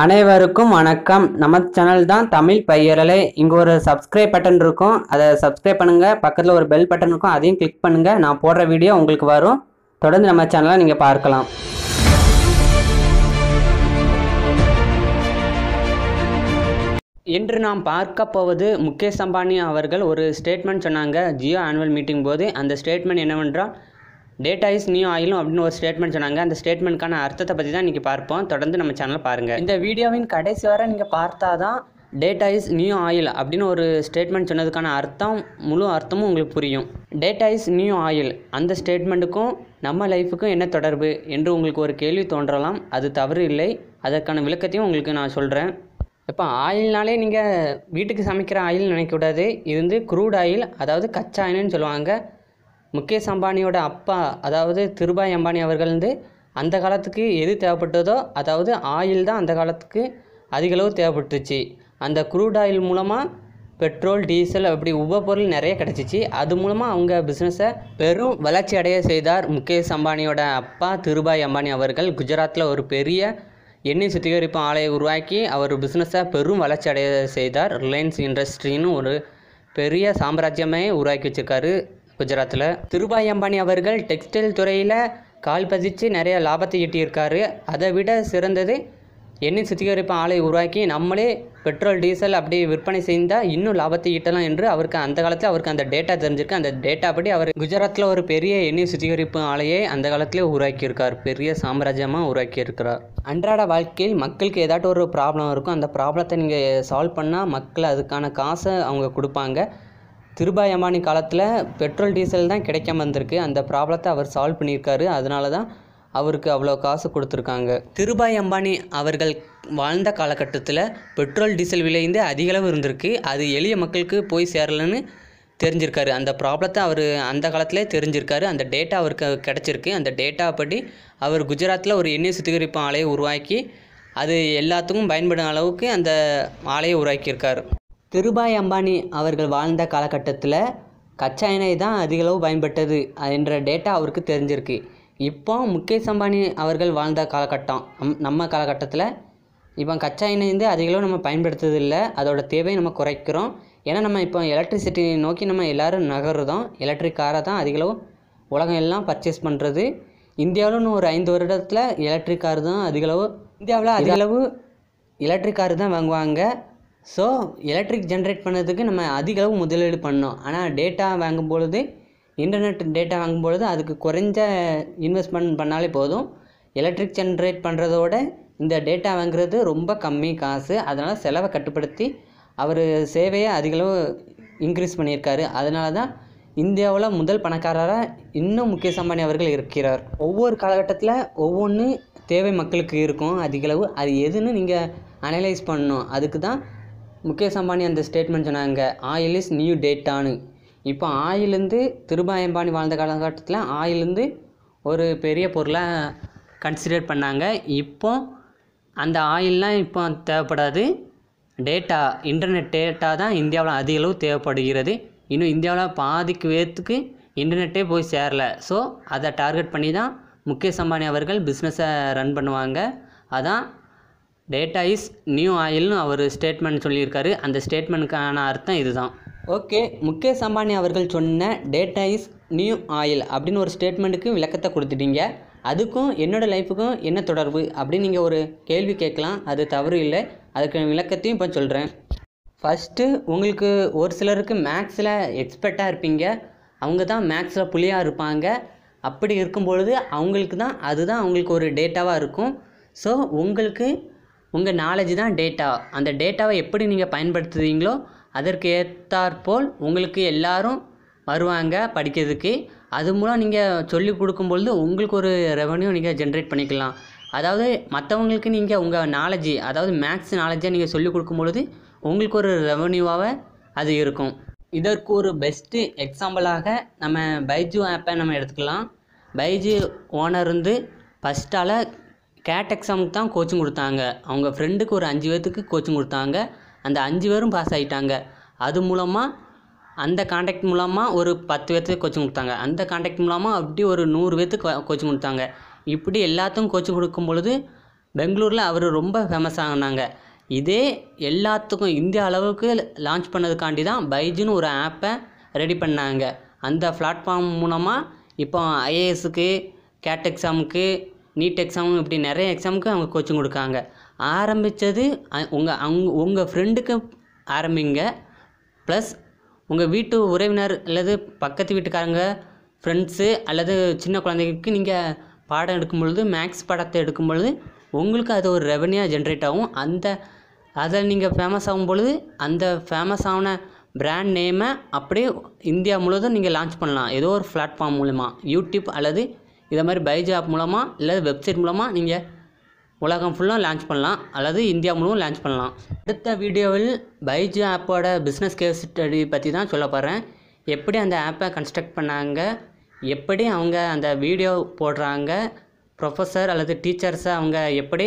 அனைவருக்கும் வணக்கம் நம்ம சேனல் தான் தமிழ் பையரலை இங்கே ஒரு சப்ஸ்கிரைப் பட்டன் இருக்கும் அதை சப்ஸ்கிரைப் பண்ணுங்கள் பக்கத்தில் ஒரு பெல் பட்டன் இருக்கும் அதையும் கிளிக் பண்ணுங்கள் நான் போடுற வீடியோ உங்களுக்கு வரும் தொடர்ந்து நம்ம சேனலை நீங்கள் பார்க்கலாம் இன்று நாம் பார்க்க போவது முகேஷ் அம்பானி அவர்கள் ஒரு ஸ்டேட்மெண்ட் சொன்னாங்க ஜியோ ஆனுவல் மீட்டிங் போது அந்த ஸ்டேட்மெண்ட் என்னவென்றால் டேட்டா இஸ் நியூ ஆயிலும் அப்படின்னு ஒரு ஸ்டேட்மெண்ட் சொன்னாங்க அந்த ஸ்டேட்மெண்ட்க்கான அர்த்தத்தை பற்றி தான் இன்றைக்கி பார்ப்போம் தொடர்ந்து நம்ம சேனல் பாருங்கள் இந்த வீடியோவின் கடைசி வரை நீங்கள் பார்த்தா தான் டேட்டா இஸ் நியூ ஆயில் அப்படின்னு ஒரு ஸ்டேட்மெண்ட் சொன்னதுக்கான அர்த்தம் முழு அர்த்தமும் உங்களுக்கு புரியும் டேட்டா இஸ் நியூ ஆயில் அந்த ஸ்டேட்மெண்ட்டுக்கும் நம்ம லைஃபுக்கும் என்ன தொடர்பு என்று உங்களுக்கு ஒரு கேள்வி தோன்றலாம் அது தவறு இல்லை அதற்கான விளக்கத்தையும் உங்களுக்கு நான் சொல்கிறேன் இப்போ ஆயில்னாலே நீங்கள் வீட்டுக்கு சமைக்கிற ஆயில் நினைக்கக்கூடாது இது வந்து குரூட் ஆயில் அதாவது கச்சா ஆயில்னு சொல்லுவாங்க முகேஷ் அம்பானியோட அப்பா அதாவது திருபாய் அம்பானி அவர்கள் வந்து அந்த காலத்துக்கு எது தேவைப்பட்டதோ அதாவது ஆயில் தான் அந்த காலத்துக்கு அதிகளவு தேவைப்பட்டுச்சு அந்த குரூட் ஆயில் மூலமாக பெட்ரோல் டீசல் அப்படி உபப்பொருள் நிறைய கிடச்சிச்சு அது மூலமாக அவங்க பிஸ்னஸை பெரும் வளர்ச்சி அடைய செய்தார் முகேஷ் அம்பானியோட அப்பா திருபாய் அம்பானி அவர்கள் குஜராத்தில் ஒரு பெரிய எண்ணெய் சுத்திகரிப்பு ஆலையை உருவாக்கி அவர் பிஸ்னஸை பெரும் வளர்ச்சி அடைய செய்தார் ரிலையன்ஸ் இண்டஸ்ட்ரின்னு ஒரு பெரிய சாம்ராஜ்யமே உருவாக்கி வச்சுருக்காரு குஜராத்தில் திருபாய் அம்பானி அவர்கள் டெக்ஸ்டைல் துறையில் கால் பதிச்சு நிறைய லாபத்தை ஈட்டியிருக்காரு அதை விட சிறந்தது எண்ணெய் சுத்திகரிப்பு ஆலை உருவாக்கி நம்மளே பெட்ரோல் டீசல் அப்படி விற்பனை செய்தால் இன்னும் லாபத்தை ஈட்டலாம் என்று அவருக்கு அந்த காலத்தில் அவருக்கு அந்த டேட்டா தெரிஞ்சிருக்கு அந்த டேட்டா படி அவர் குஜராத்தில் ஒரு பெரிய எண்ணெய் சுத்திகரிப்பு ஆலையை அந்த காலத்தில் உருவாக்கியிருக்கார் பெரிய சாம்ராஜ்யமாக உருவாக்கியிருக்கிறார் அன்றாட வாழ்க்கையில் மக்களுக்கு ஏதாட்டும் ஒரு ப்ராப்ளம் இருக்கும் அந்த ப்ராப்ளத்தை நீங்கள் சால்வ் பண்ணால் மக்கள் அதுக்கான காசை அவங்க கொடுப்பாங்க திருபாய் அம்பானி காலத்தில் பெட்ரோல் டீசல் தான் கிடைக்காம வந்திருக்கு அந்த ப்ராப்ளத்தை அவர் சால்வ் பண்ணியிருக்காரு அதனால தான் அவருக்கு அவ்வளோ காசு கொடுத்துருக்காங்க திருபாய் அம்பானி அவர்கள் வாழ்ந்த காலகட்டத்தில் பெட்ரோல் டீசல் விலைந்து அதிகளவு இருந்திருக்கு அது எளிய மக்களுக்கு போய் சேரலன்னு தெரிஞ்சிருக்காரு அந்த ப்ராப்ளத்தை அவர் அந்த காலத்திலே தெரிஞ்சிருக்காரு அந்த டேட்டா அவருக்கு கிடச்சிருக்கு அந்த டேட்டா படி அவர் குஜராத்தில் ஒரு எண்ணெய் சுத்திகரிப்பு ஆலையை உருவாக்கி அது எல்லாத்துக்கும் பயன்படும் அளவுக்கு அந்த ஆலையை உருவாக்கியிருக்கார் திருபாய் அம்பானி அவர்கள் வாழ்ந்த காலகட்டத்தில் கச்சா எண்ணெய் தான் அதிகளவு பயன்பட்டது என்ற டேட்டா அவருக்கு தெரிஞ்சிருக்கு இப்போ முகேஷ் அம்பானி அவர்கள் வாழ்ந்த காலகட்டம் நம்ம காலகட்டத்தில் இப்போ கச்சா எண்ணெய் வந்து அதிகளவு நம்ம பயன்படுத்துறதில்லை அதோட தேவையை நம்ம குறைக்கிறோம் ஏன்னா நம்ம இப்போ எலக்ட்ரிசிட்டி நோக்கி நம்ம எல்லோரும் நகர்றதும் எலக்ட்ரிக் காரை தான் அதிகளவு உலகம் எல்லாம் பர்ச்சேஸ் பண்ணுறது இந்தியாவிலும் ஒரு ஐந்து வருடத்தில் எலக்ட்ரிக் கார் தான் அதிகளவு இந்தியாவில் அதிகளவு எலக்ட்ரிக் கார் தான் வாங்குவாங்க ஸோ எலக்ட்ரிக் ஜென்ரேட் பண்ணுறதுக்கு நம்ம அதிக அளவு முதலீடு பண்ணோம் ஆனால் டேட்டா வாங்கும் பொழுது இன்டர்நெட் டேட்டா வாங்கும் பொழுது அதுக்கு குறைஞ்ச இன்வெஸ்ட்மெண்ட் பண்ணாலே போதும் எலக்ட்ரிக் ஜென்ரேட் பண்ணுறதோட இந்த டேட்டா வாங்குறது ரொம்ப கம்மி காசு அதனால் செலவை கட்டுப்படுத்தி அவர் சேவையை அதிகளவு இன்க்ரீஸ் பண்ணியிருக்காரு அதனால தான் இந்தியாவில் முதல் பணக்காரராக இன்னும் முக்கிய சம்பானி அவர்கள் இருக்கிறார் ஒவ்வொரு காலகட்டத்தில் ஒவ்வொன்று தேவை மக்களுக்கு இருக்கும் அதிகளவு அது எதுன்னு நீங்கள் அனலைஸ் பண்ணணும் அதுக்கு தான் முகேஷ் அம்பானி அந்த ஸ்டேட்மெண்ட் சொன்னாங்க ஆயில் இஸ் நியூ டேட்டானு இப்போ ஆயிலேருந்து திருபாய் அம்பானி வாழ்ந்த காலகட்டத்தில் ஆயிலேருந்து ஒரு பெரிய பொருளாக கன்சிடர் பண்ணாங்க இப்போ அந்த ஆயில்லாம் இப்போ தேவைப்படாது டேட்டா இன்டர்நெட் டேட்டா தான் இந்தியாவில் அதிக அளவு தேவைப்படுகிறது இன்னும் இந்தியாவில் பாதிக்கு பேர்த்துக்கு இன்டர்நெட்டே போய் சேரல ஸோ அதை டார்கெட் பண்ணி தான் முகேஷ் அம்பானி அவர்கள் பிஸ்னஸை ரன் பண்ணுவாங்க அதான் டேட்டா இஸ் நியூ ஆயில்னு அவர் ஸ்டேட்மெண்ட் சொல்லியிருக்காரு அந்த ஸ்டேட்மெண்ட்டுக்கான அர்த்தம் இதுதான் ஓகே முகேஷ் அம்பானி அவர்கள் சொன்ன டேட்டா இஸ் நியூ ஆயில் அப்படின்னு ஒரு ஸ்டேட்மெண்ட்டுக்கு விளக்கத்தை கொடுத்துட்டீங்க அதுக்கும் என்னோடய லைஃபுக்கும் என்ன தொடர்பு அப்படின்னு நீங்கள் ஒரு கேள்வி கேட்கலாம் அது தவறு இல்லை அதுக்கு விளக்கத்தையும் இப்போ சொல்கிறேன் ஃபஸ்ட்டு உங்களுக்கு ஒரு சிலருக்கு மேக்ஸில் எக்ஸ்பர்ட்டாக இருப்பீங்க அவங்க தான் மேக்ஸில் புள்ளியாக இருப்பாங்க அப்படி இருக்கும் பொழுது அவங்களுக்கு தான் அதுதான் அவங்களுக்கு ஒரு டேட்டாவாக இருக்கும் ஸோ உங்களுக்கு உங்கள் நாலேஜ் தான் டேட்டா அந்த டேட்டாவை எப்படி நீங்கள் பயன்படுத்துவீங்களோ அதற்கு ஏற்றாற்போல் உங்களுக்கு எல்லாரும் வருவாங்க படிக்கிறதுக்கு அது மூலம் நீங்கள் சொல்லி கொடுக்கும்பொழுது உங்களுக்கு ஒரு ரெவன்யூ நீங்கள் ஜென்ரேட் பண்ணிக்கலாம் அதாவது மற்றவங்களுக்கு நீங்கள் உங்கள் நாலேஜ் அதாவது மேக்ஸ் நாலேஜை நீங்கள் சொல்லிக் கொடுக்கும்பொழுது உங்களுக்கு ஒரு ரெவன்யூவாக அது இருக்கும் இதற்கு ஒரு பெஸ்ட்டு எக்ஸாம்பிளாக நம்ம பைஜு ஆப்பை நம்ம எடுத்துக்கலாம் பைஜு ஓனர் வந்து ஃபஸ்ட்டால் கேட் எக்ஸாமுக்கு தான் கோச்சிங் கொடுத்தாங்க அவங்க ஃப்ரெண்டுக்கு ஒரு அஞ்சு பேர்த்துக்கு கோச்சிங் கொடுத்தாங்க அந்த அஞ்சு பேரும் பாஸ் ஆகிட்டாங்க அது மூலமாக அந்த காண்டாக்ட் மூலமாக ஒரு பத்து பேர்த்துக்கு கோச்சிங் கொடுத்தாங்க அந்த காண்டாக்ட் மூலமாக அப்படி ஒரு நூறு பேர்த்துக்கு கோச்சிங் கொடுத்தாங்க இப்படி எல்லாத்துக்கும் கோச்சிங் கொடுக்கும் பொழுது பெங்களூரில் அவர் ரொம்ப ஃபேமஸ் ஆகினாங்க இதே எல்லாத்துக்கும் இந்திய அளவுக்கு லான்ச் பண்ணதுக்காண்டி தான் பைஜுன்னு ஒரு ஆப்பை ரெடி பண்ணாங்க அந்த பிளாட்ஃபார்ம் மூலமாக இப்போ ஐஏஎஸுக்கு கேட் எக்ஸாமுக்கு நீட் எக்ஸாமும் இப்படி நிறைய எக்ஸாமுக்கு அவங்க கோச்சிங் கொடுக்காங்க ஆரம்பித்தது உங்கள் அவங்க உங்கள் ஃப்ரெண்டுக்கு ஆரம்பிங்க ப்ளஸ் உங்கள் வீட்டு உறவினர் அல்லது பக்கத்து வீட்டுக்காரங்க ஃப்ரெண்ட்ஸு அல்லது சின்ன குழந்தைகளுக்கு நீங்கள் பாடம் எடுக்கும் பொழுது மேக்ஸ் படத்தை எடுக்கும் பொழுது உங்களுக்கு அது ஒரு ரெவன்யூ ஜென்ரேட் ஆகும் அந்த அதை நீங்கள் ஃபேமஸ் ஆகும் பொழுது அந்த ஃபேமஸ் ஆன பிராண்ட் நேமை அப்படியே இந்தியா முழுவதும் நீங்கள் லான்ச் பண்ணலாம் ஏதோ ஒரு பிளாட்ஃபார்ம் மூலிமா யூடியூப் அல்லது இதை மாதிரி பைஜ் ஆப் மூலமாக இல்லை வெப்சைட் மூலமாக நீங்கள் உலகம் ஃபுல்லாக லான்ச் பண்ணலாம் அல்லது இந்தியா மூலமும் லான்ச் பண்ணலாம் அடுத்த வீடியோவில் பைஜ் ஆப்போட பிஸ்னஸ் கேஸ் ஸ்டடி பற்றி தான் சொல்ல போகிறேன் எப்படி அந்த ஆப்பை கன்ஸ்ட்ரக்ட் பண்ணாங்க எப்படி அவங்க அந்த வீடியோ போடுறாங்க ப்ரொஃபஸர் அல்லது டீச்சர்ஸை அவங்க எப்படி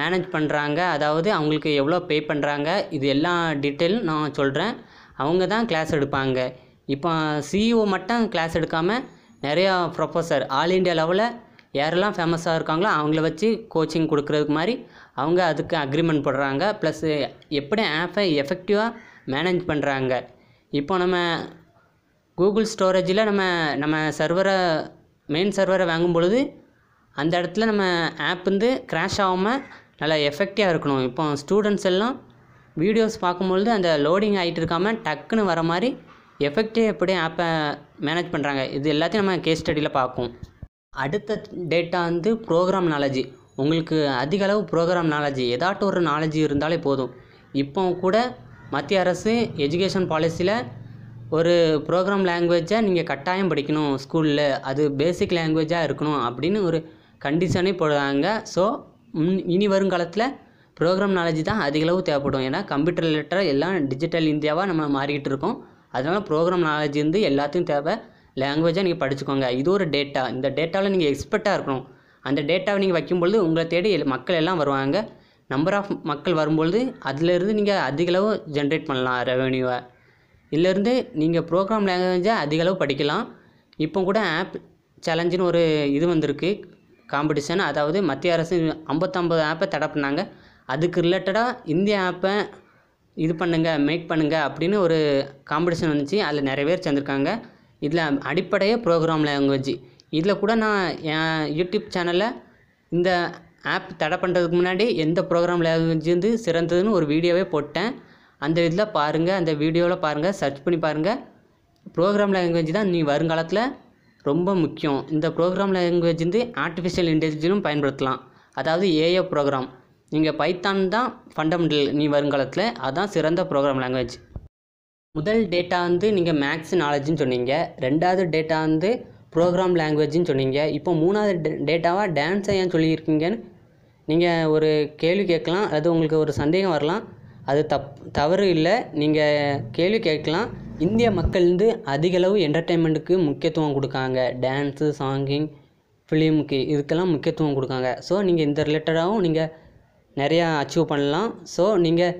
மேனேஜ் பண்ணுறாங்க அதாவது அவங்களுக்கு எவ்வளோ பே பண்ணுறாங்க இது எல்லா டீட்டெயிலும் நான் சொல்கிறேன் அவங்க தான் கிளாஸ் எடுப்பாங்க இப்போ சிஇஓ மட்டும் கிளாஸ் எடுக்காமல் நிறையா ப்ரொஃபஸர் ஆல் இண்டியா லெவலில் யாரெல்லாம் ஃபேமஸாக இருக்காங்களோ அவங்கள வச்சு கோச்சிங் கொடுக்குறதுக்கு மாதிரி அவங்க அதுக்கு அக்ரிமெண்ட் போடுறாங்க ப்ளஸ் எப்படி ஆப்பை எஃபெக்டிவாக மேனேஜ் பண்ணுறாங்க இப்போ நம்ம கூகுள் ஸ்டோரேஜில் நம்ம நம்ம சர்வரை மெயின் சர்வரை வாங்கும் பொழுது அந்த இடத்துல நம்ம ஆப் வந்து க்ராஷ் ஆகாமல் நல்லா எஃபெக்டிவாக இருக்கணும் இப்போ ஸ்டூடெண்ட்ஸ் எல்லாம் வீடியோஸ் பார்க்கும்பொழுது அந்த லோடிங் ஆகிட்டு இருக்காமல் டக்குன்னு வர மாதிரி எஃபெக்டே எப்படி ஆப்பை மேனேஜ் பண்ணுறாங்க இது எல்லாத்தையும் நம்ம கேஸ் ஸ்டடியில் பார்க்கும் அடுத்த டேட்டா வந்து ப்ரோக்ராம் நாலேஜ் உங்களுக்கு அதிக அளவு ப்ரோக்ராம் நாலேஜ் ஏதாட்டும் ஒரு நாலேஜ் இருந்தாலே போதும் இப்போ கூட மத்திய அரசு எஜுகேஷன் பாலிசியில் ஒரு ப்ரோக்ராம் லாங்குவேஜை நீங்கள் கட்டாயம் படிக்கணும் ஸ்கூலில் அது பேசிக் லாங்குவேஜாக இருக்கணும் அப்படின்னு ஒரு கண்டிஷனே போடுறாங்க ஸோ இனி வருங்காலத்தில் ப்ரோக்ராம் நாலேஜ் தான் அதிகளவு தேவைப்படும் ஏன்னா கம்ப்யூட்டர் ரிலேட்டடாக எல்லாம் டிஜிட்டல் இந்தியாவாக நம்ம மாறிக்கிட்டு இருக்கோம் அதனால் ப்ரோக்ராம் நாலேஜ் வந்து எல்லாத்தையும் தேவை லாங்குவேஜாக நீங்கள் படிச்சுக்கோங்க இது ஒரு டேட்டா இந்த டேட்டாவில் நீங்கள் எக்ஸ்பர்ட்டாக இருக்கணும் அந்த டேட்டாவை நீங்கள் வைக்கும்பொழுது உங்களை தேடி மக்கள் எல்லாம் வருவாங்க நம்பர் ஆஃப் மக்கள் வரும்பொழுது அதிலேருந்து நீங்கள் அதிகளவு ஜென்ரேட் பண்ணலாம் ரெவென்யூவை இதிலேருந்து நீங்கள் ப்ரோக்ராம் லாங்குவேஜை அதிகளவு படிக்கலாம் இப்போ கூட ஆப் சேலஞ்சுன்னு ஒரு இது வந்திருக்கு காம்படிஷன் அதாவது மத்திய அரசு ஐம்பத்தொம்பது ஆப்பை தடை பண்ணாங்க அதுக்கு ரிலேட்டடாக இந்திய ஆப்பை இது பண்ணுங்கள் மேக் பண்ணுங்கள் அப்படின்னு ஒரு காம்படிஷன் வந்துச்சு அதில் நிறைய பேர் சேர்ந்துருக்காங்க இதில் அடிப்படையே ப்ரோக்ராம் லாங்குவேஜ் இதில் கூட நான் என் யூடியூப் சேனலில் இந்த ஆப் தடை பண்ணுறதுக்கு முன்னாடி எந்த ப்ரோக்ராம் லாங்குவேஜ் வந்து சிறந்ததுன்னு ஒரு வீடியோவே போட்டேன் அந்த இதில் பாருங்கள் அந்த வீடியோவில் பாருங்கள் சர்ச் பண்ணி பாருங்கள் ப்ரோக்ராம் லாங்குவேஜ் தான் நீ வருங்காலத்தில் ரொம்ப முக்கியம் இந்த ப்ரோக்ராம் லாங்குவேஜ் வந்து ஆர்டிஃபிஷியல் இன்டெலிஜென்ஸும் பயன்படுத்தலாம் அதாவது ஏஏ ப்ரோக்ராம் நீங்கள் பைத்தான் தான் ஃபண்டமெண்டல் நீ வருங்காலத்தில் அதுதான் சிறந்த ப்ரோக்ராம் லாங்குவேஜ் முதல் டேட்டா வந்து நீங்கள் மேக்ஸ் நாலேஜ்னு சொன்னீங்க ரெண்டாவது டேட்டா வந்து ப்ரோக்ராம் லாங்குவேஜ்னு சொன்னீங்க இப்போ மூணாவது டேட்டாவாக டான்ஸை ஏன் சொல்லியிருக்கீங்கன்னு நீங்கள் ஒரு கேள்வி கேட்கலாம் அது உங்களுக்கு ஒரு சந்தேகம் வரலாம் அது தப் தவறு இல்லை நீங்கள் கேள்வி கேட்கலாம் இந்திய மக்கள் வந்து அதிகளவு என்டர்டெயின்மெண்ட்டுக்கு முக்கியத்துவம் கொடுக்காங்க டான்ஸு சாங்கிங் ஃபிலிமுக்கு இதுக்கெல்லாம் முக்கியத்துவம் கொடுக்காங்க ஸோ நீங்கள் இந்த ரிலேட்டடாகவும் நீங்கள் நிறையா அச்சீவ் பண்ணலாம் ஸோ நீங்கள்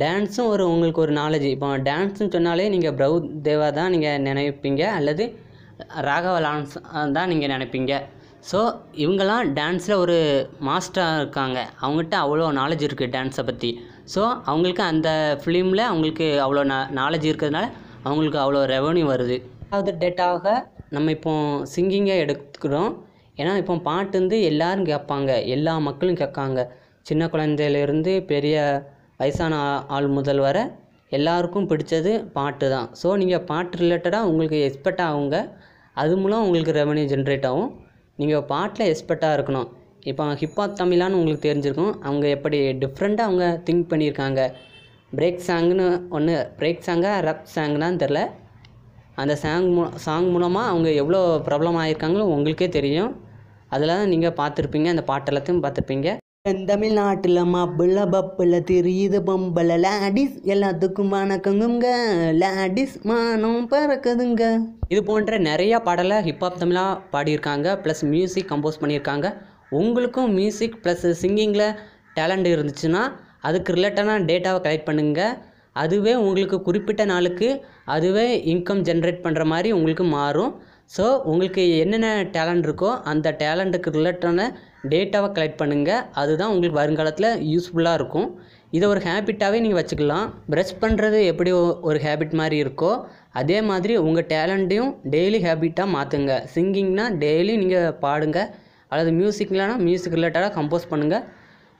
டான்ஸும் ஒரு உங்களுக்கு ஒரு நாலேஜ் இப்போ டான்ஸ்னு சொன்னாலே நீங்கள் பிரௌ தேவா தான் நீங்கள் நினைப்பீங்க அல்லது ராகவ லான்ஸ் தான் நீங்கள் நினைப்பீங்க ஸோ இவங்கெல்லாம் டான்ஸில் ஒரு மாஸ்டராக இருக்காங்க அவங்ககிட்ட அவ்வளோ நாலேஜ் இருக்குது டான்ஸை பற்றி ஸோ அவங்களுக்கு அந்த ஃபிலிமில் அவங்களுக்கு அவ்வளோ நா நாலேஜ் இருக்கிறதுனால அவங்களுக்கு அவ்வளோ ரெவன்யூ வருது அதாவது டேட்டாக நம்ம இப்போ சிங்கிங்கை எடுத்துக்கிறோம் ஏன்னா இப்போ பாட்டு வந்து எல்லோரும் கேட்பாங்க எல்லா மக்களும் கேட்காங்க சின்ன குழந்தையிலேருந்து பெரிய வயசான ஆள் முதல் வர எல்லாருக்கும் பிடிச்சது பாட்டு தான் ஸோ நீங்கள் பாட்டு ரிலேட்டடாக உங்களுக்கு எக்ஸ்பர்ட் ஆகுங்க அது மூலம் உங்களுக்கு ரெவன்யூ ஜென்ரேட் ஆகும் நீங்கள் பாட்டில் எக்ஸ்பர்ட்டாக இருக்கணும் இப்போ ஹிப்ஹாப் தமிழான்னு உங்களுக்கு தெரிஞ்சிருக்கும் அவங்க எப்படி டிஃப்ரெண்ட்டாக அவங்க திங்க் பண்ணியிருக்காங்க பிரேக் சாங்னு ஒன்று பிரேக் சாங்காக ரப் சாங்னான்னு தெரில அந்த சாங் மூ சாங் மூலமாக அவங்க எவ்வளோ ப்ராப்ளம் ஆகியிருக்காங்களோ உங்களுக்கே தெரியும் அதில் தான் நீங்கள் பார்த்துருப்பீங்க அந்த பாட்டு எல்லாத்தையும் பார்த்துருப்பீங்க தமிழ்நாட்டில் மாப்பிள்ள பப்பில் தெரியுது பொம்பளை லேடிஸ் எல்லாத்துக்கும் வணக்கங்குங்க லேடிஸ் மானம் பறக்குதுங்க இது போன்ற நிறையா பாடலை ஹிப்ஹாப் தமிழாக பாடியிருக்காங்க ப்ளஸ் மியூசிக் கம்போஸ் பண்ணியிருக்காங்க உங்களுக்கும் மியூசிக் ப்ளஸ் சிங்கிங்கில் டேலண்ட் இருந்துச்சுன்னா அதுக்கு ரிலேட்டடான டேட்டாவை கலெக்ட் பண்ணுங்கள் அதுவே உங்களுக்கு குறிப்பிட்ட நாளுக்கு அதுவே இன்கம் ஜென்ரேட் பண்ணுற மாதிரி உங்களுக்கு மாறும் ஸோ உங்களுக்கு என்னென்ன டேலண்ட் இருக்கோ அந்த டேலண்ட்டுக்கு ரிலேட்டான டேட்டாவை கலெக்ட் பண்ணுங்கள் அதுதான் உங்களுக்கு வருங்காலத்தில் யூஸ்ஃபுல்லாக இருக்கும் இதை ஒரு ஹேபிட்டாகவே நீங்கள் வச்சுக்கலாம் ப்ரஷ் பண்ணுறது எப்படி ஒரு ஹேபிட் மாதிரி இருக்கோ அதே மாதிரி உங்கள் டேலண்ட்டையும் டெய்லி ஹேபிட்டாக மாற்றுங்க சிங்கிங்னால் டெய்லி நீங்கள் பாடுங்க அல்லது மியூசிக்லனா மியூசிக் ரிலேட்டடாக கம்போஸ் பண்ணுங்கள்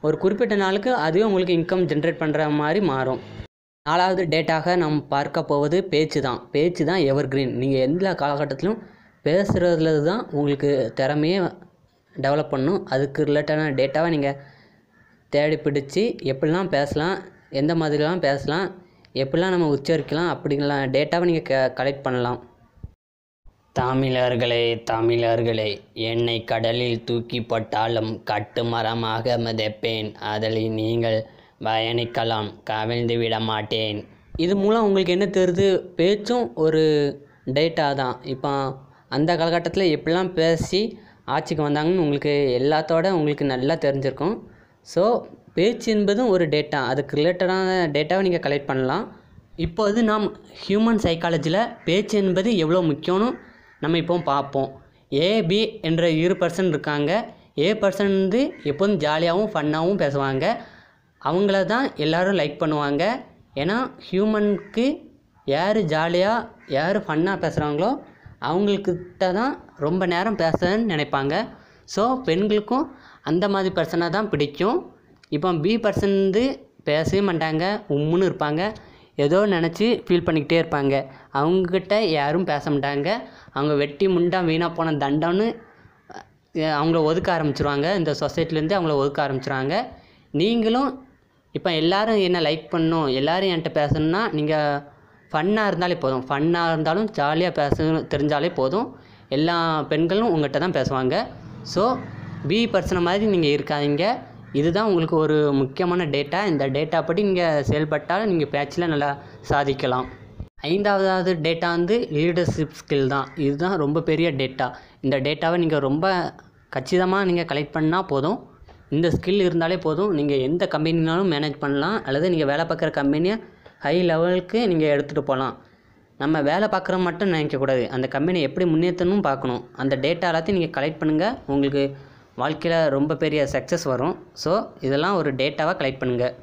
ஒரு குறிப்பிட்ட நாளுக்கு அதுவே உங்களுக்கு இன்கம் ஜென்ரேட் பண்ணுற மாதிரி மாறும் நாலாவது டேட்டாக நாம் பார்க்க போவது பேச்சு தான் பேச்சு தான் எவர் கிரீன் நீங்கள் எல்லா காலகட்டத்திலும் பேசுகிறதுல தான் உங்களுக்கு திறமையே டெவலப் பண்ணும் அதுக்கு ரிலேட்டடான டேட்டாவை நீங்கள் தேடி பிடிச்சி எப்படிலாம் பேசலாம் எந்த மாதிரிலாம் பேசலாம் எப்படிலாம் நம்ம உச்சரிக்கலாம் அப்படிங்கலாம் டேட்டாவை நீங்கள் க கலெக்ட் பண்ணலாம் தமிழர்களே தமிழர்களே என்னை கடலில் தூக்கி போட்டாலும் கட்டுமரமாக மிதப்பேன் அதில் நீங்கள் பயணிக்கலாம் கவிழ்ந்து விட மாட்டேன் இது மூலம் உங்களுக்கு என்ன தெரியுது பேச்சும் ஒரு டேட்டா தான் இப்போ அந்த காலகட்டத்தில் எப்படிலாம் பேசி ஆட்சிக்கு வந்தாங்கன்னு உங்களுக்கு எல்லாத்தோட உங்களுக்கு நல்லா தெரிஞ்சிருக்கும் ஸோ பேச்சு என்பதும் ஒரு டேட்டா அதுக்கு ரிலேட்டடான டேட்டாவை நீங்கள் கலெக்ட் பண்ணலாம் இப்போது நாம் ஹியூமன் சைக்காலஜியில் பேச்சு என்பது எவ்வளோ முக்கியம்னு நம்ம இப்போ பார்ப்போம் ஏபி என்ற இரு பர்சன் இருக்காங்க ஏ பர்சன் வந்து எப்போதும் ஜாலியாகவும் ஃபன்னாகவும் பேசுவாங்க அவங்கள தான் எல்லோரும் லைக் பண்ணுவாங்க ஏன்னா ஹியூமனுக்கு யார் ஜாலியாக யார் ஃபன்னாக பேசுகிறாங்களோ அவங்கக்கிட்ட தான் ரொம்ப நேரம் பேசணுன்னு நினைப்பாங்க ஸோ பெண்களுக்கும் அந்த மாதிரி பர்சனாக தான் பிடிக்கும் இப்போ பி பர்சன் வந்து பேசவே மாட்டாங்க உம்முன்னு இருப்பாங்க ஏதோ நினச்சி ஃபீல் பண்ணிக்கிட்டே இருப்பாங்க அவங்கக்கிட்ட யாரும் பேச மாட்டாங்க அவங்க வெட்டி முண்டாம் வீணாக போன தண்டம்னு அவங்கள ஒதுக்க ஆரம்பிச்சிருவாங்க இந்த சொசைட்டிலேருந்து அவங்கள ஒதுக்க ஆரம்பிச்சிருவாங்க நீங்களும் இப்போ எல்லோரும் என்ன லைக் பண்ணும் எல்லோரும் என்கிட்ட பேசணுன்னா நீங்கள் ஃபன்னாக இருந்தாலே போதும் ஃபன்னாக இருந்தாலும் ஜாலியாக பேசணும் தெரிஞ்சாலே போதும் எல்லா பெண்களும் உங்கள்கிட்ட தான் பேசுவாங்க ஸோ பி பர்சனை மாதிரி நீங்கள் இருக்காதீங்க இதுதான் உங்களுக்கு ஒரு முக்கியமான டேட்டா இந்த டேட்டா படி நீங்கள் செயல்பட்டால் நீங்கள் பேச்சில் நல்லா சாதிக்கலாம் ஐந்தாவதாவது டேட்டா வந்து லீடர்ஷிப் ஸ்கில் தான் இதுதான் ரொம்ப பெரிய டேட்டா இந்த டேட்டாவை நீங்கள் ரொம்ப கச்சிதமாக நீங்கள் கலெக்ட் பண்ணால் போதும் இந்த ஸ்கில் இருந்தாலே போதும் நீங்கள் எந்த கம்பெனினாலும் மேனேஜ் பண்ணலாம் அல்லது நீங்கள் வேலை பார்க்குற கம்பெனியை ஹை லெவலுக்கு நீங்கள் எடுத்துகிட்டு போகலாம் நம்ம வேலை பார்க்குற மட்டும் நினைக்கக்கூடாது அந்த கம்பெனி எப்படி முன்னேற்றணும் பார்க்கணும் அந்த டேட்டா எல்லாத்தையும் நீங்கள் கலெக்ட் பண்ணுங்கள் உங்களுக்கு வாழ்க்கையில் ரொம்ப பெரிய சக்ஸஸ் வரும் ஸோ இதெல்லாம் ஒரு டேட்டாவாக கலெக்ட் பண்ணுங்கள்